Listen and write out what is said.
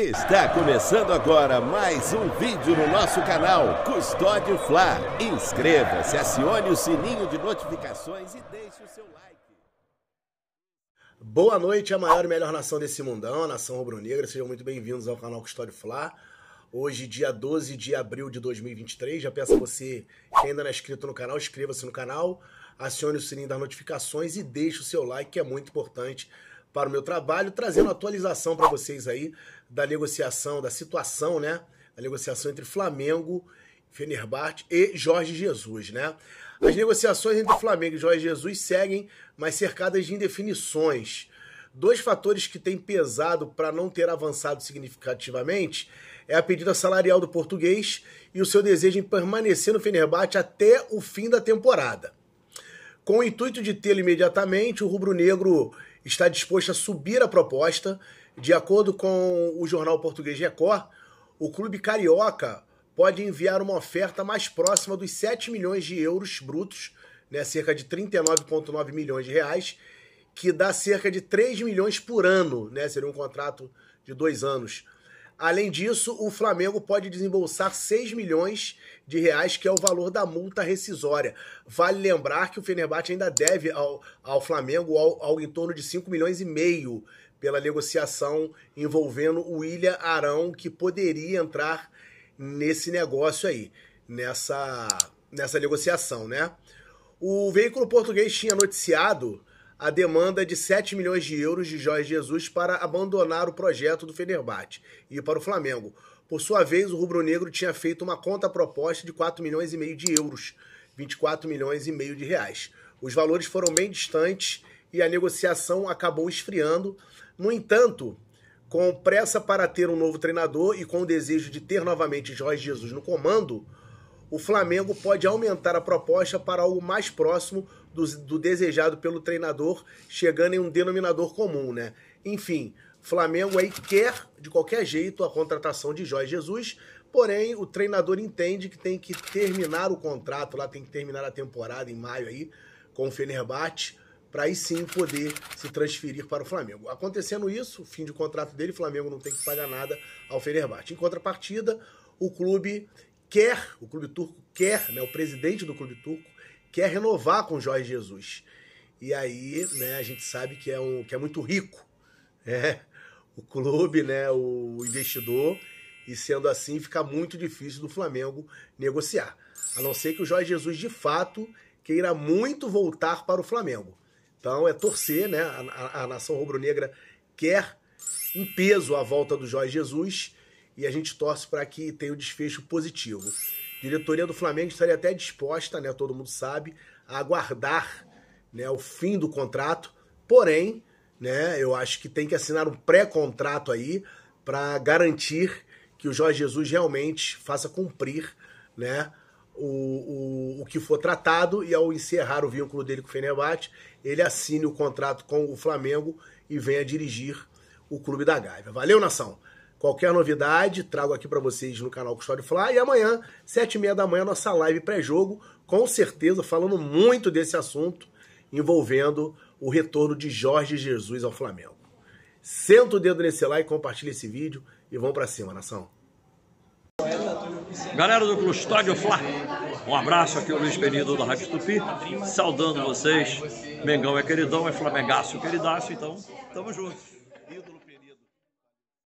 Está começando agora mais um vídeo no nosso canal Custódio Fla. Inscreva-se, acione o sininho de notificações e deixe o seu like. Boa noite, a maior e melhor nação desse mundão, a nação rubro-negra. Sejam muito bem-vindos ao canal Custódio Fla. Hoje, dia 12 de abril de 2023. Já peço a você que ainda não é inscrito no canal, inscreva-se no canal, acione o sininho das notificações e deixe o seu like, que é muito importante para o meu trabalho, trazendo atualização para vocês aí da negociação, da situação, né? A negociação entre Flamengo, Fenerbahçe e Jorge Jesus, né? As negociações entre Flamengo e Jorge Jesus seguem, mas cercadas de indefinições. Dois fatores que têm pesado para não ter avançado significativamente é a pedida salarial do português e o seu desejo em permanecer no Fenerbahçe até o fim da temporada. Com o intuito de tê-lo imediatamente, o rubro-negro está disposto a subir a proposta. De acordo com o jornal português Record, o clube carioca pode enviar uma oferta mais próxima dos 7 milhões de euros brutos, né, cerca de 39,9 milhões de reais, que dá cerca de 3 milhões por ano, né, seria um contrato de dois anos, Além disso, o Flamengo pode desembolsar 6 milhões de reais, que é o valor da multa rescisória. Vale lembrar que o Fenerbahçe ainda deve ao, ao Flamengo algo em torno de 5 milhões e meio pela negociação envolvendo o William Arão, que poderia entrar nesse negócio aí, nessa, nessa negociação, né? O veículo português tinha noticiado a demanda de 7 milhões de euros de Jorge Jesus para abandonar o projeto do Fenerbahçe e para o Flamengo. Por sua vez, o rubro-negro tinha feito uma conta proposta de 4 milhões e meio de euros, 24 milhões e meio de reais. Os valores foram bem distantes e a negociação acabou esfriando. No entanto, com pressa para ter um novo treinador e com o desejo de ter novamente Jorge Jesus no comando, o Flamengo pode aumentar a proposta para algo mais próximo do, do desejado pelo treinador, chegando em um denominador comum, né? Enfim, Flamengo aí quer de qualquer jeito a contratação de Jorge Jesus, porém o treinador entende que tem que terminar o contrato, lá tem que terminar a temporada em maio aí com o Fenerbahçe para aí sim poder se transferir para o Flamengo. Acontecendo isso, fim de contrato dele, Flamengo não tem que pagar nada ao Fenerbahçe. Em contrapartida, o clube quer, o clube turco quer, né, o presidente do clube turco quer renovar com Jorge Jesus. E aí, né, a gente sabe que é, um, que é muito rico. Né? O clube, né, o investidor. E sendo assim, fica muito difícil do Flamengo negociar. A não ser que o Jorge Jesus, de fato, queira muito voltar para o Flamengo. Então é torcer, né? A, a, a nação rubro-negra quer em peso a volta do Jorge Jesus e a gente torce para que tenha um desfecho positivo diretoria do Flamengo estaria até disposta, né, todo mundo sabe, a aguardar né, o fim do contrato. Porém, né, eu acho que tem que assinar um pré-contrato aí para garantir que o Jorge Jesus realmente faça cumprir né, o, o, o que for tratado e ao encerrar o vínculo dele com o Fenerbahçe, ele assine o contrato com o Flamengo e venha dirigir o Clube da Gávea. Valeu, nação! Qualquer novidade, trago aqui para vocês no canal Custódio Fla. E amanhã, sete e meia da manhã, nossa live pré-jogo, com certeza falando muito desse assunto envolvendo o retorno de Jorge Jesus ao Flamengo. Senta o dedo nesse like, compartilha esse vídeo e vamos para cima, nação. Galera do Custódio Fla, um abraço aqui, é o Luiz Penido da Rádio Tupi, saudando vocês. Mengão é queridão, é flamengaço queridaço, então tamo junto.